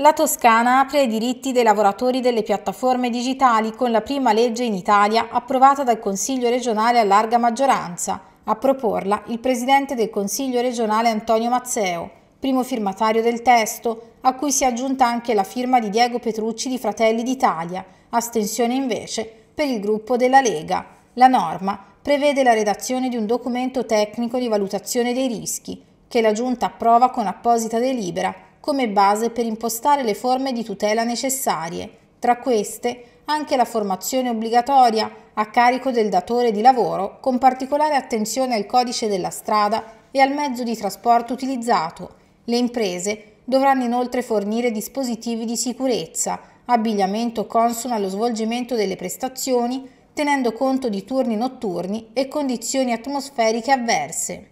La Toscana apre i diritti dei lavoratori delle piattaforme digitali con la prima legge in Italia approvata dal Consiglio regionale a larga maggioranza. A proporla il presidente del Consiglio regionale Antonio Mazzeo, primo firmatario del testo, a cui si è aggiunta anche la firma di Diego Petrucci di Fratelli d'Italia, astensione invece per il gruppo della Lega. La norma prevede la redazione di un documento tecnico di valutazione dei rischi, che la Giunta approva con apposita delibera come base per impostare le forme di tutela necessarie, tra queste anche la formazione obbligatoria a carico del datore di lavoro con particolare attenzione al codice della strada e al mezzo di trasporto utilizzato. Le imprese dovranno inoltre fornire dispositivi di sicurezza, abbigliamento consono allo svolgimento delle prestazioni, tenendo conto di turni notturni e condizioni atmosferiche avverse.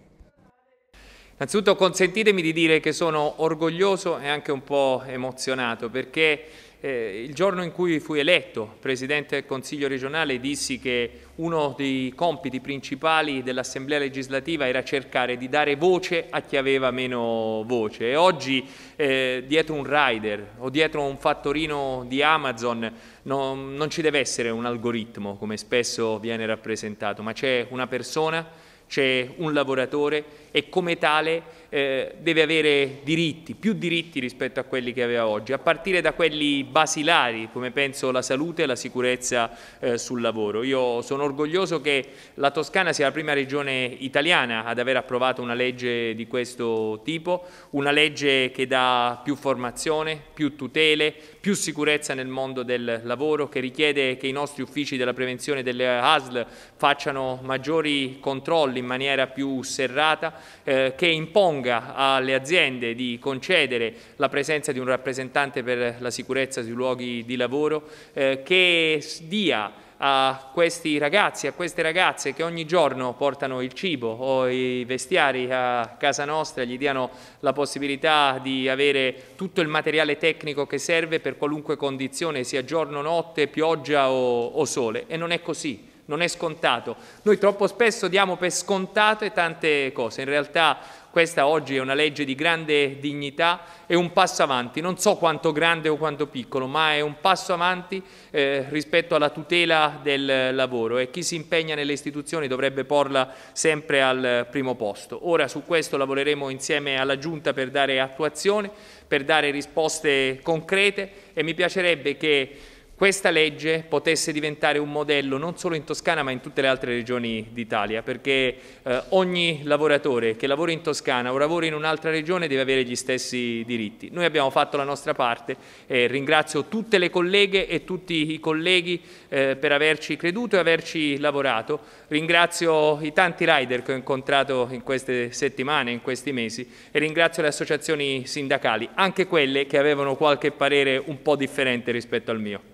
Innanzitutto consentitemi di dire che sono orgoglioso e anche un po' emozionato perché eh, il giorno in cui fui eletto Presidente del Consiglio regionale dissi che uno dei compiti principali dell'Assemblea legislativa era cercare di dare voce a chi aveva meno voce e oggi eh, dietro un rider o dietro un fattorino di Amazon no, non ci deve essere un algoritmo come spesso viene rappresentato ma c'è una persona c'è un lavoratore e come tale eh, deve avere diritti, più diritti rispetto a quelli che aveva oggi, a partire da quelli basilari come penso la salute e la sicurezza eh, sul lavoro. Io sono orgoglioso che la Toscana sia la prima regione italiana ad aver approvato una legge di questo tipo, una legge che dà più formazione, più tutele, più sicurezza nel mondo del lavoro, che richiede che i nostri uffici della prevenzione delle ASL facciano maggiori controlli in maniera più serrata, eh, che imponga imponga alle aziende di concedere la presenza di un rappresentante per la sicurezza sui luoghi di lavoro, eh, che dia a questi ragazzi, a queste ragazze che ogni giorno portano il cibo o i vestiari a casa nostra, gli diano la possibilità di avere tutto il materiale tecnico che serve per qualunque condizione, sia giorno, notte, pioggia o, o sole. E non è così non è scontato. Noi troppo spesso diamo per scontate tante cose, in realtà questa oggi è una legge di grande dignità, e un passo avanti, non so quanto grande o quanto piccolo, ma è un passo avanti eh, rispetto alla tutela del lavoro e chi si impegna nelle istituzioni dovrebbe porla sempre al primo posto. Ora su questo lavoreremo insieme alla Giunta per dare attuazione, per dare risposte concrete e mi piacerebbe che questa legge potesse diventare un modello non solo in Toscana ma in tutte le altre regioni d'Italia, perché eh, ogni lavoratore che lavora in Toscana o lavora in un'altra regione deve avere gli stessi diritti. Noi abbiamo fatto la nostra parte e ringrazio tutte le colleghe e tutti i colleghi eh, per averci creduto e averci lavorato. Ringrazio i tanti rider che ho incontrato in queste settimane, in questi mesi e ringrazio le associazioni sindacali, anche quelle che avevano qualche parere un po' differente rispetto al mio.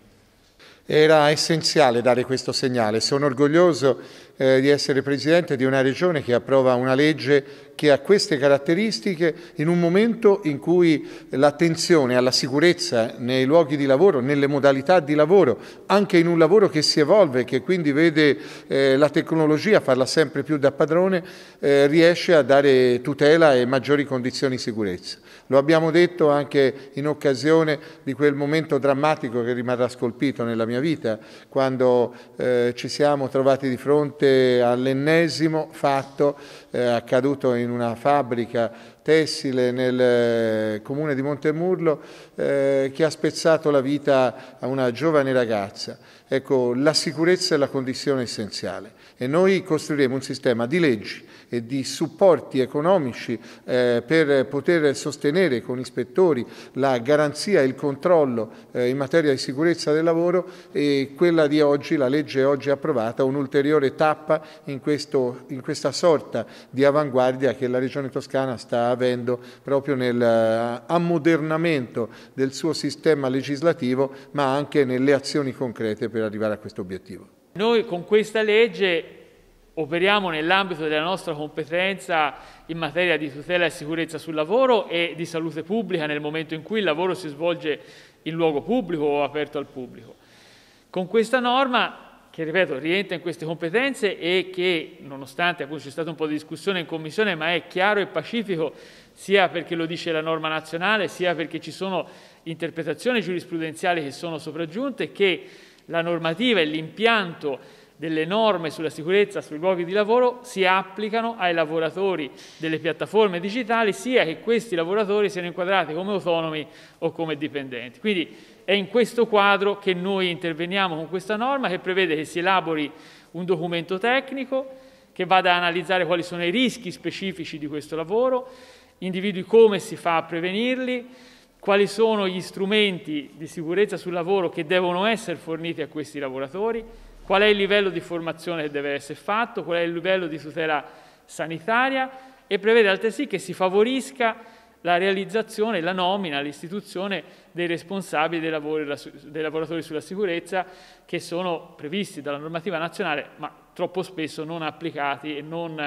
Era essenziale dare questo segnale. Sono orgoglioso eh, di essere presidente di una regione che approva una legge che ha queste caratteristiche in un momento in cui l'attenzione alla sicurezza nei luoghi di lavoro, nelle modalità di lavoro, anche in un lavoro che si evolve, che quindi vede eh, la tecnologia farla sempre più da padrone, eh, riesce a dare tutela e maggiori condizioni di sicurezza. Lo abbiamo detto anche in occasione di quel momento drammatico che rimarrà scolpito nella mia vita, quando eh, ci siamo trovati di fronte fronte all'ennesimo fatto eh, accaduto in una fabbrica tessile nel eh, comune di Montemurlo eh, che ha spezzato la vita a una giovane ragazza. Ecco, la sicurezza è la condizione essenziale e noi costruiremo un sistema di leggi e di supporti economici eh, per poter sostenere con ispettori la garanzia e il controllo eh, in materia di sicurezza del lavoro e quella di oggi, la legge oggi approvata, un'ulteriore tappa in, questo, in questa sorta di avanguardia che la Regione Toscana sta avendo proprio nell'ammodernamento eh, del suo sistema legislativo ma anche nelle azioni concrete per arrivare a questo obiettivo. Noi con questa legge operiamo nell'ambito della nostra competenza in materia di tutela e sicurezza sul lavoro e di salute pubblica nel momento in cui il lavoro si svolge in luogo pubblico o aperto al pubblico. Con questa norma che ripeto rientra in queste competenze e che nonostante appunto c'è stata un po' di discussione in commissione ma è chiaro e pacifico sia perché lo dice la norma nazionale sia perché ci sono interpretazioni giurisprudenziali che sono sopraggiunte che la normativa e l'impianto delle norme sulla sicurezza sui luoghi di lavoro si applicano ai lavoratori delle piattaforme digitali, sia che questi lavoratori siano inquadrati come autonomi o come dipendenti. Quindi è in questo quadro che noi interveniamo con questa norma che prevede che si elabori un documento tecnico che vada ad analizzare quali sono i rischi specifici di questo lavoro, individui come si fa a prevenirli, quali sono gli strumenti di sicurezza sul lavoro che devono essere forniti a questi lavoratori, qual è il livello di formazione che deve essere fatto, qual è il livello di tutela sanitaria e prevede altresì che si favorisca la realizzazione, la nomina, l'istituzione dei responsabili dei, lavori, dei lavoratori sulla sicurezza che sono previsti dalla normativa nazionale ma troppo spesso non applicati e non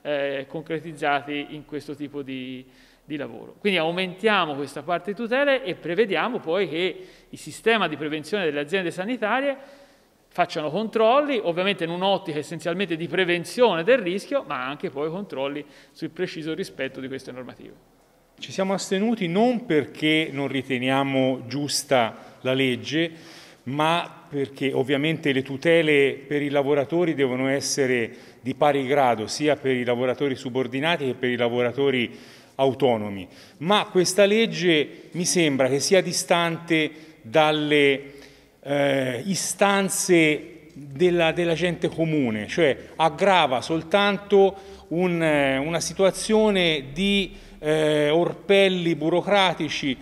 eh, concretizzati in questo tipo di, di lavoro. Quindi aumentiamo questa parte di tutele e prevediamo poi che il sistema di prevenzione delle aziende sanitarie facciano controlli, ovviamente in un'ottica essenzialmente di prevenzione del rischio, ma anche poi controlli sul preciso rispetto di queste normative. Ci siamo astenuti non perché non riteniamo giusta la legge, ma perché ovviamente le tutele per i lavoratori devono essere di pari grado sia per i lavoratori subordinati che per i lavoratori autonomi. Ma questa legge mi sembra che sia distante dalle eh, istanze della, della, gente comune, cioè aggrava soltanto un, eh, una situazione di eh, orpelli burocratici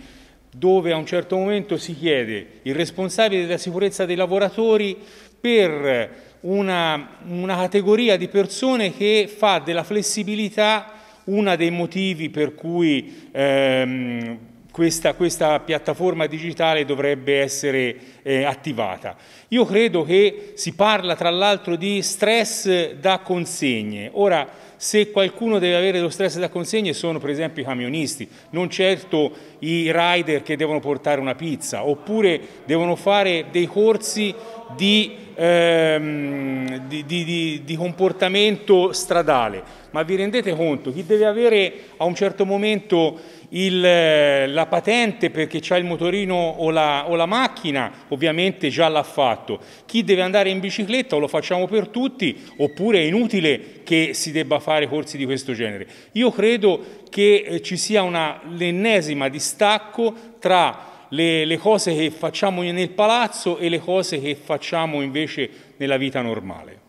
dove a un certo momento si chiede il responsabile della sicurezza dei lavoratori per una, una categoria di persone che fa della flessibilità uno dei motivi per cui ehm, questa, questa, piattaforma digitale dovrebbe essere eh, attivata. Io credo che si parla tra l'altro di stress da consegne. Ora, se qualcuno deve avere lo stress da consegne sono per esempio i camionisti, non certo i rider che devono portare una pizza, oppure devono fare dei corsi di, ehm, di, di, di, comportamento stradale, ma vi rendete conto, chi deve avere a un certo momento il, eh, la patente perché ha il motorino o la, o la macchina, ovviamente già l'ha fatto, chi deve andare in bicicletta o lo facciamo per tutti, oppure è inutile che si debba fare corsi di questo genere. Io credo che eh, ci sia l'ennesima distacco tra le, le cose che facciamo nel palazzo e le cose che facciamo invece nella vita normale.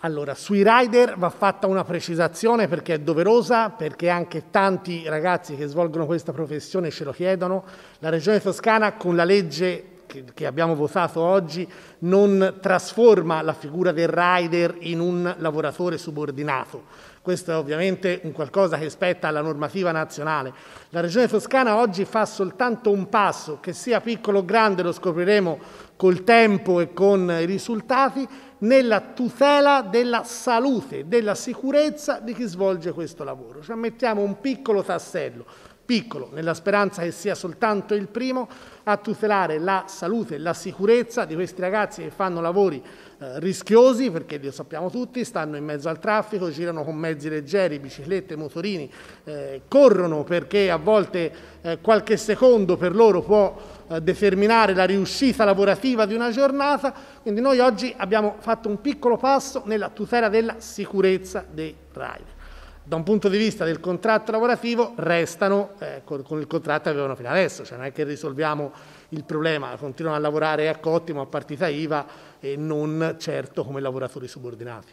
Allora, sui rider va fatta una precisazione perché è doverosa, perché anche tanti ragazzi che svolgono questa professione ce lo chiedono. La Regione Toscana con la legge che abbiamo votato oggi non trasforma la figura del rider in un lavoratore subordinato. Questo è ovviamente un qualcosa che spetta alla normativa nazionale. La Regione Toscana oggi fa soltanto un passo, che sia piccolo o grande, lo scopriremo col tempo e con i risultati, nella tutela della salute, della sicurezza di chi svolge questo lavoro. Cioè mettiamo un piccolo tassello piccolo, nella speranza che sia soltanto il primo a tutelare la salute e la sicurezza di questi ragazzi che fanno lavori eh, rischiosi, perché lo sappiamo tutti, stanno in mezzo al traffico, girano con mezzi leggeri, biciclette, motorini, eh, corrono perché a volte eh, qualche secondo per loro può eh, determinare la riuscita lavorativa di una giornata, quindi noi oggi abbiamo fatto un piccolo passo nella tutela della sicurezza dei driver da un punto di vista del contratto lavorativo restano eh, con, con il contratto che avevano fino adesso, cioè non è che risolviamo il problema, continuano a lavorare a cottimo, a partita IVA e non certo come lavoratori subordinati.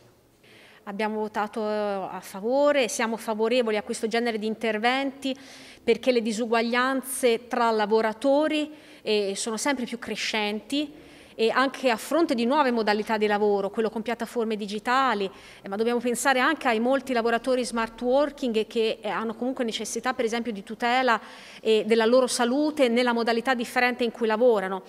Abbiamo votato eh, a favore, siamo favorevoli a questo genere di interventi perché le disuguaglianze tra lavoratori eh, sono sempre più crescenti e anche a fronte di nuove modalità di lavoro, quello con piattaforme digitali, eh, ma dobbiamo pensare anche ai molti lavoratori smart working che eh, hanno comunque necessità per esempio di tutela eh, della loro salute nella modalità differente in cui lavorano.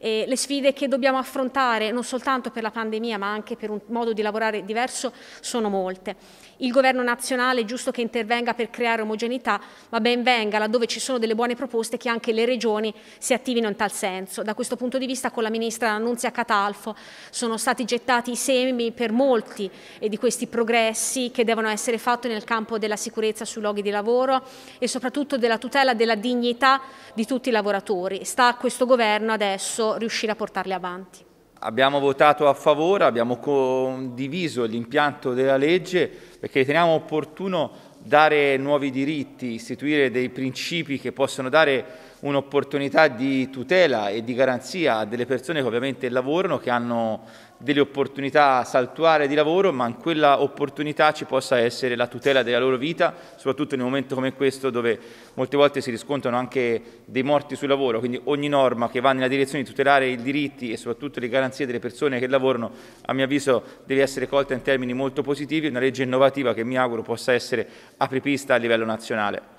E le sfide che dobbiamo affrontare non soltanto per la pandemia ma anche per un modo di lavorare diverso sono molte. Il governo nazionale è giusto che intervenga per creare omogeneità, ma ben venga laddove ci sono delle buone proposte che anche le regioni si attivino in tal senso. Da questo punto di vista con la ministra Annunzia Catalfo sono stati gettati i semi per molti eh, di questi progressi che devono essere fatti nel campo della sicurezza sui luoghi di lavoro e soprattutto della tutela della dignità di tutti i lavoratori. Sta a questo governo adesso riuscire a portarli avanti. Abbiamo votato a favore, abbiamo condiviso l'impianto della legge perché riteniamo opportuno dare nuovi diritti, istituire dei principi che possono dare un'opportunità di tutela e di garanzia a delle persone che ovviamente lavorano, che hanno delle opportunità saltuare di lavoro, ma in quella opportunità ci possa essere la tutela della loro vita, soprattutto in un momento come questo dove molte volte si riscontrano anche dei morti sul lavoro, quindi ogni norma che va nella direzione di tutelare i diritti e soprattutto le garanzie delle persone che lavorano, a mio avviso deve essere colta in termini molto positivi, una legge innovativa che mi auguro possa essere apripista a livello nazionale.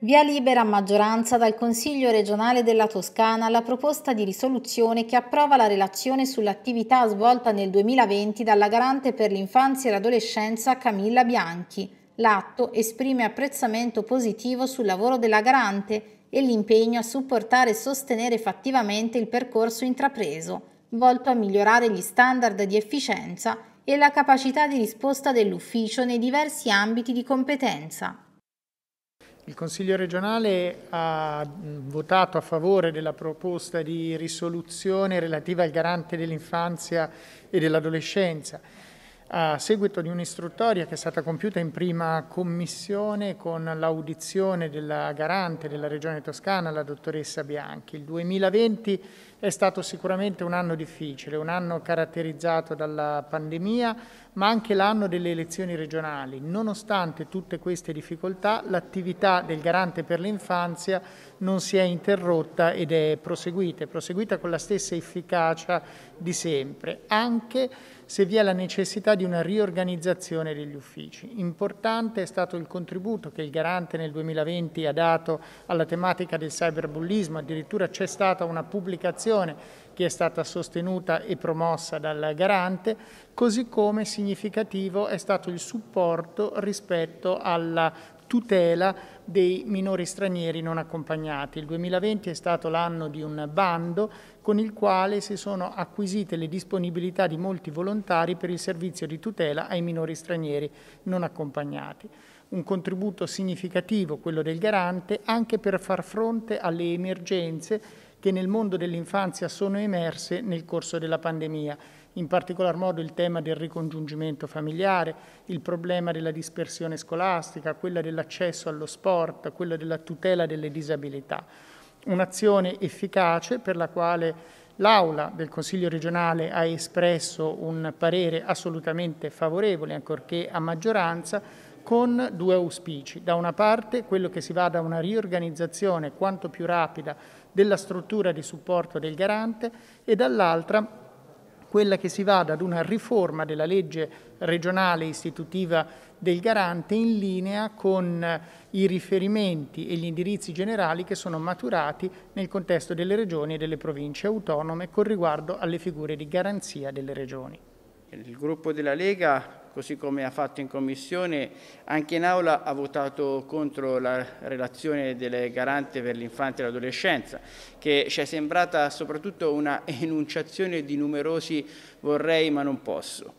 Via libera a maggioranza dal Consiglio regionale della Toscana la proposta di risoluzione che approva la relazione sull'attività svolta nel 2020 dalla garante per l'infanzia e l'adolescenza Camilla Bianchi. L'atto esprime apprezzamento positivo sul lavoro della garante e l'impegno a supportare e sostenere fattivamente il percorso intrapreso, volto a migliorare gli standard di efficienza e la capacità di risposta dell'ufficio nei diversi ambiti di competenza. Il Consiglio regionale ha votato a favore della proposta di risoluzione relativa al garante dell'infanzia e dell'adolescenza a seguito di un'istruttoria che è stata compiuta in prima commissione con l'audizione della garante della Regione Toscana, la dottoressa Bianchi. Il 2020 è stato sicuramente un anno difficile, un anno caratterizzato dalla pandemia, ma anche l'anno delle elezioni regionali. Nonostante tutte queste difficoltà, l'attività del garante per l'infanzia non si è interrotta ed è proseguita, è proseguita con la stessa efficacia di sempre, anche se vi è la necessità di una riorganizzazione degli uffici. Importante è stato il contributo che il garante nel 2020 ha dato alla tematica del cyberbullismo, addirittura c'è stata una pubblicazione che è stata sostenuta e promossa dal garante, così come significativo è stato il supporto rispetto alla tutela dei minori stranieri non accompagnati. Il 2020 è stato l'anno di un bando con il quale si sono acquisite le disponibilità di molti volontari per il servizio di tutela ai minori stranieri non accompagnati. Un contributo significativo, quello del garante, anche per far fronte alle emergenze che nel mondo dell'infanzia sono emerse nel corso della pandemia, in particolar modo il tema del ricongiungimento familiare, il problema della dispersione scolastica, quella dell'accesso allo sport, quella della tutela delle disabilità. Un'azione efficace per la quale L'Aula del Consiglio regionale ha espresso un parere assolutamente favorevole, ancorché a maggioranza, con due auspici. Da una parte quello che si vada a una riorganizzazione quanto più rapida della struttura di supporto del garante e dall'altra quella che si vada ad una riforma della legge regionale istitutiva del garante in linea con i riferimenti e gli indirizzi generali che sono maturati nel contesto delle regioni e delle province autonome con riguardo alle figure di garanzia delle regioni. Il gruppo della Lega, così come ha fatto in commissione, anche in aula ha votato contro la relazione del garante per l'infanzia e l'adolescenza, che ci è sembrata soprattutto una enunciazione di numerosi vorrei ma non posso.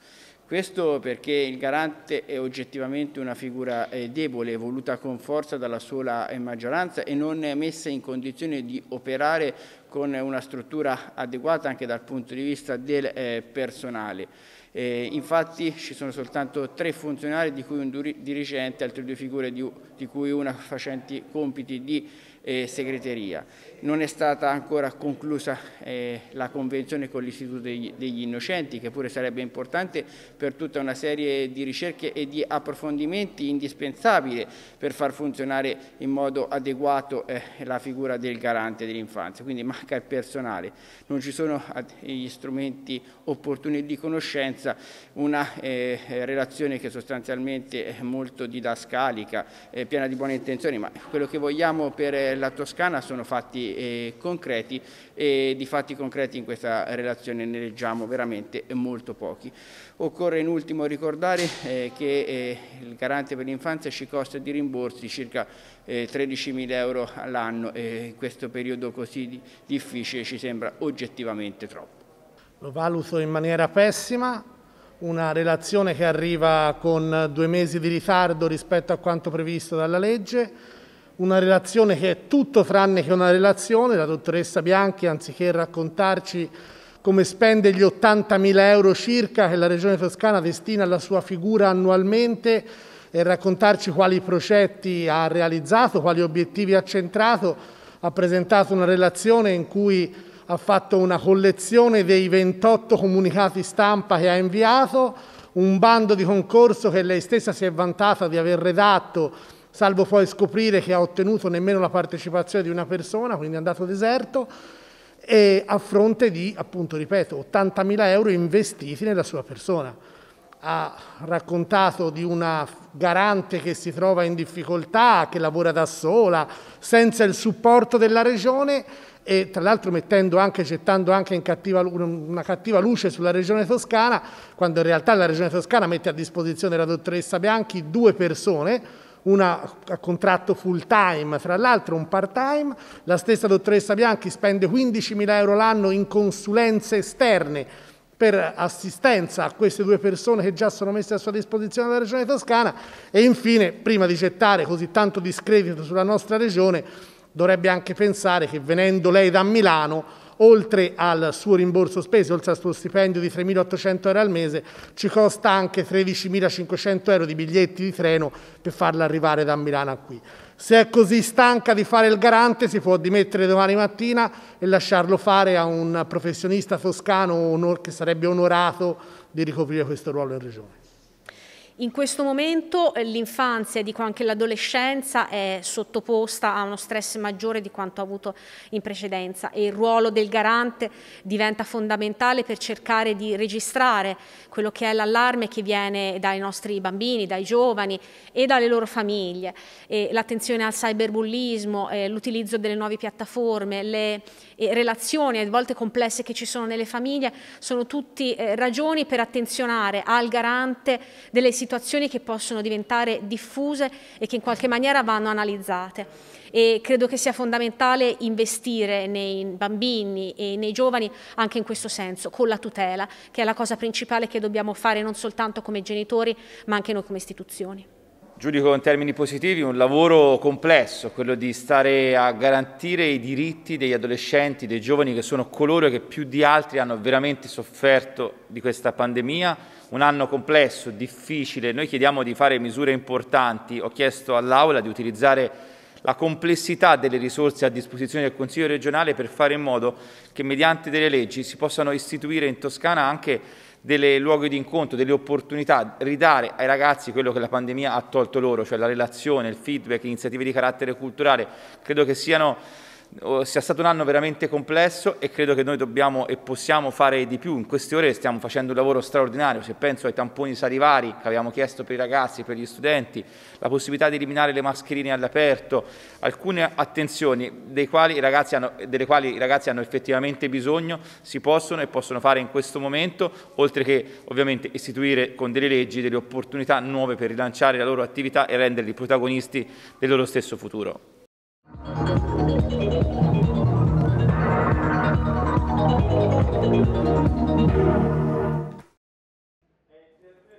Questo perché il garante è oggettivamente una figura eh, debole, voluta con forza dalla sola eh, maggioranza e non messa in condizione di operare con una struttura adeguata anche dal punto di vista del eh, personale. Eh, infatti ci sono soltanto tre funzionari di cui un dirigente, altre due figure di, di cui una facenti compiti di eh, segreteria. Non è stata ancora conclusa eh, la convenzione con l'Istituto degli, degli, Innocenti che pure sarebbe importante per tutta una serie di ricerche e di approfondimenti indispensabili per far funzionare in modo adeguato eh, la figura del garante dell'infanzia. Quindi manca il personale, non ci sono gli strumenti opportuni di conoscenza scienza, una eh, eh, relazione che sostanzialmente è molto didascalica, eh, piena di buone intenzioni, ma quello che vogliamo per eh, la Toscana sono fatti eh, concreti e di fatti concreti in questa relazione ne leggiamo veramente molto pochi. Occorre in ultimo ricordare eh, che il garante per l'infanzia ci costa di rimborsi circa 13 mila euro all'anno e in questo periodo così difficile ci sembra oggettivamente troppo. Lo valuto in maniera pessima, una relazione che arriva con due mesi di ritardo rispetto a quanto previsto dalla legge, una relazione che è tutto tranne che una relazione, la dottoressa Bianchi anziché raccontarci come spende gli 80.000 euro circa che la Regione Toscana destina alla sua figura annualmente e raccontarci quali progetti ha realizzato, quali obiettivi ha centrato, ha presentato una relazione in cui ha fatto una collezione dei 28 comunicati stampa che ha inviato, un bando di concorso che lei stessa si è vantata di aver redatto, salvo poi scoprire che ha ottenuto nemmeno la partecipazione di una persona, quindi è andato deserto, e a fronte di, appunto, ripeto, 80.000 euro investiti nella sua persona. Ha raccontato di una garante che si trova in difficoltà, che lavora da sola, senza il supporto della regione e tra l'altro mettendo anche, gettando anche cattiva, una cattiva luce sulla regione toscana, quando in realtà la regione toscana mette a disposizione la dottoressa Bianchi due persone, una a contratto full time, tra l'altro un part time, la stessa dottoressa Bianchi spende 15.000 euro l'anno in consulenze esterne per assistenza a queste due persone che già sono messe a sua disposizione dalla Regione Toscana e infine, prima di gettare così tanto discredito sulla nostra Regione, dovrebbe anche pensare che venendo lei da Milano oltre al suo rimborso spese, oltre al suo stipendio di 3.800 euro al mese, ci costa anche 13.500 euro di biglietti di treno per farla arrivare da Milano a qui. Se è così stanca di fare il garante si può dimettere domani mattina e lasciarlo fare a un professionista toscano che sarebbe onorato di ricoprire questo ruolo in regione. In questo momento eh, l'infanzia, e dico anche l'adolescenza, è sottoposta a uno stress maggiore di quanto ha avuto in precedenza e il ruolo del garante diventa fondamentale per cercare di registrare quello che è l'allarme che viene dai nostri bambini, dai giovani e dalle loro famiglie. l'attenzione al cyberbullismo, eh, l'utilizzo delle nuove piattaforme, le relazioni a volte complesse che ci sono nelle famiglie, sono tutte eh, ragioni per attenzionare al garante delle situazioni situazioni che possono diventare diffuse e che in qualche maniera vanno analizzate. E credo che sia fondamentale investire nei bambini e nei giovani anche in questo senso, con la tutela, che è la cosa principale che dobbiamo fare non soltanto come genitori ma anche noi come istituzioni giudico in termini positivi un lavoro complesso, quello di stare a garantire i diritti degli adolescenti, dei giovani che sono coloro che più di altri hanno veramente sofferto di questa pandemia. Un anno complesso, difficile, noi chiediamo di fare misure importanti, ho chiesto all'Aula di utilizzare la complessità delle risorse a disposizione del Consiglio regionale per fare in modo che mediante delle leggi si possano istituire in Toscana anche delle luoghi di incontro, delle opportunità, ridare ai ragazzi quello che la pandemia ha tolto loro, cioè la relazione, il feedback, iniziative di carattere culturale, credo che siano sia stato un anno veramente complesso e credo che noi dobbiamo e possiamo fare di più. In queste ore stiamo facendo un lavoro straordinario, se penso ai tamponi salivari che abbiamo chiesto per i ragazzi, per gli studenti, la possibilità di eliminare le mascherine all'aperto, alcune attenzioni delle quali i ragazzi hanno, i ragazzi hanno effettivamente bisogno, si possono e possono fare in questo momento, oltre che ovviamente istituire con delle leggi delle opportunità nuove per rilanciare la loro attività e renderli protagonisti del loro stesso futuro.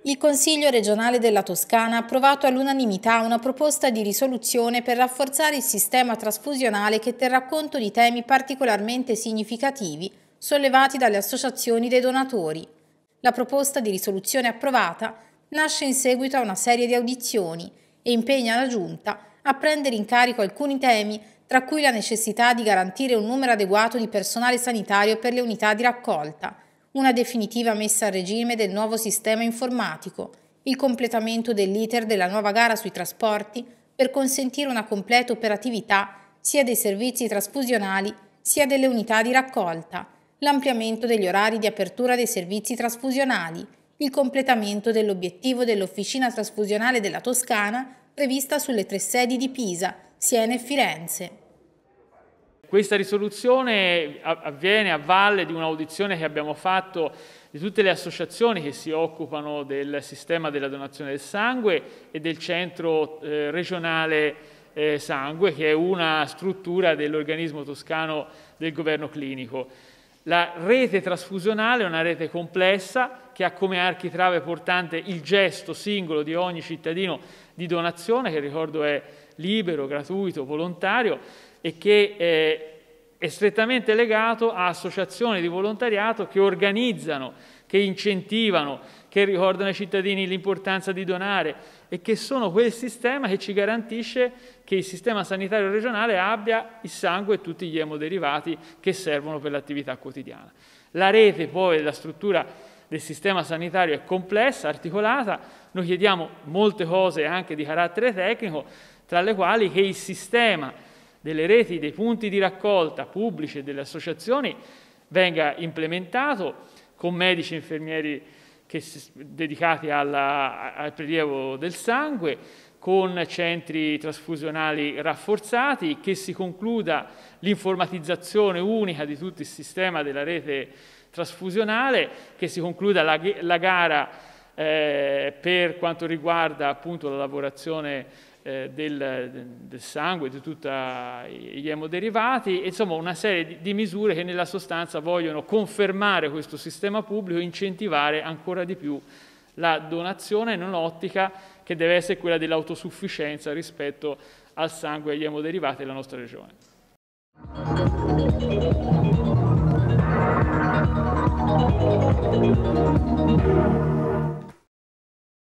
Il Consiglio regionale della Toscana ha approvato all'unanimità una proposta di risoluzione per rafforzare il sistema trasfusionale che terrà conto di temi particolarmente significativi sollevati dalle associazioni dei donatori. La proposta di risoluzione approvata nasce in seguito a una serie di audizioni e impegna la Giunta a prendere in carico alcuni temi tra cui la necessità di garantire un numero adeguato di personale sanitario per le unità di raccolta, una definitiva messa a regime del nuovo sistema informatico, il completamento dell'iter della nuova gara sui trasporti per consentire una completa operatività sia dei servizi trasfusionali sia delle unità di raccolta, l'ampliamento degli orari di apertura dei servizi trasfusionali, il completamento dell'obiettivo dell'Officina Trasfusionale della Toscana prevista sulle tre sedi di Pisa, Siena e Firenze. Questa risoluzione avviene a valle di un'audizione che abbiamo fatto di tutte le associazioni che si occupano del sistema della donazione del sangue e del centro eh, regionale eh, sangue, che è una struttura dell'organismo toscano del governo clinico. La rete trasfusionale è una rete complessa che ha come architrave portante il gesto singolo di ogni cittadino di donazione, che ricordo è libero, gratuito, volontario e che eh, è strettamente legato a associazioni di volontariato che organizzano, che incentivano, che ricordano ai cittadini l'importanza di donare e che sono quel sistema che ci garantisce che il sistema sanitario regionale abbia il sangue e tutti gli emoderivati che servono per l'attività quotidiana. La rete poi, la struttura del sistema sanitario è complessa, articolata, noi chiediamo molte cose anche di carattere tecnico, tra le quali che il sistema delle reti, dei punti di raccolta pubblici e delle associazioni venga implementato con medici e infermieri che, dedicati alla, al prelievo del sangue, con centri trasfusionali rafforzati, che si concluda l'informatizzazione unica di tutto il sistema della rete trasfusionale, che si concluda la, la gara eh, per quanto riguarda appunto la lavorazione eh, del, del, sangue, di tutti gli emoderivati, insomma una serie di, di, misure che nella sostanza vogliono confermare questo sistema pubblico e incentivare ancora di più la donazione in un'ottica che deve essere quella dell'autosufficienza rispetto al sangue e agli emoderivati della nostra regione.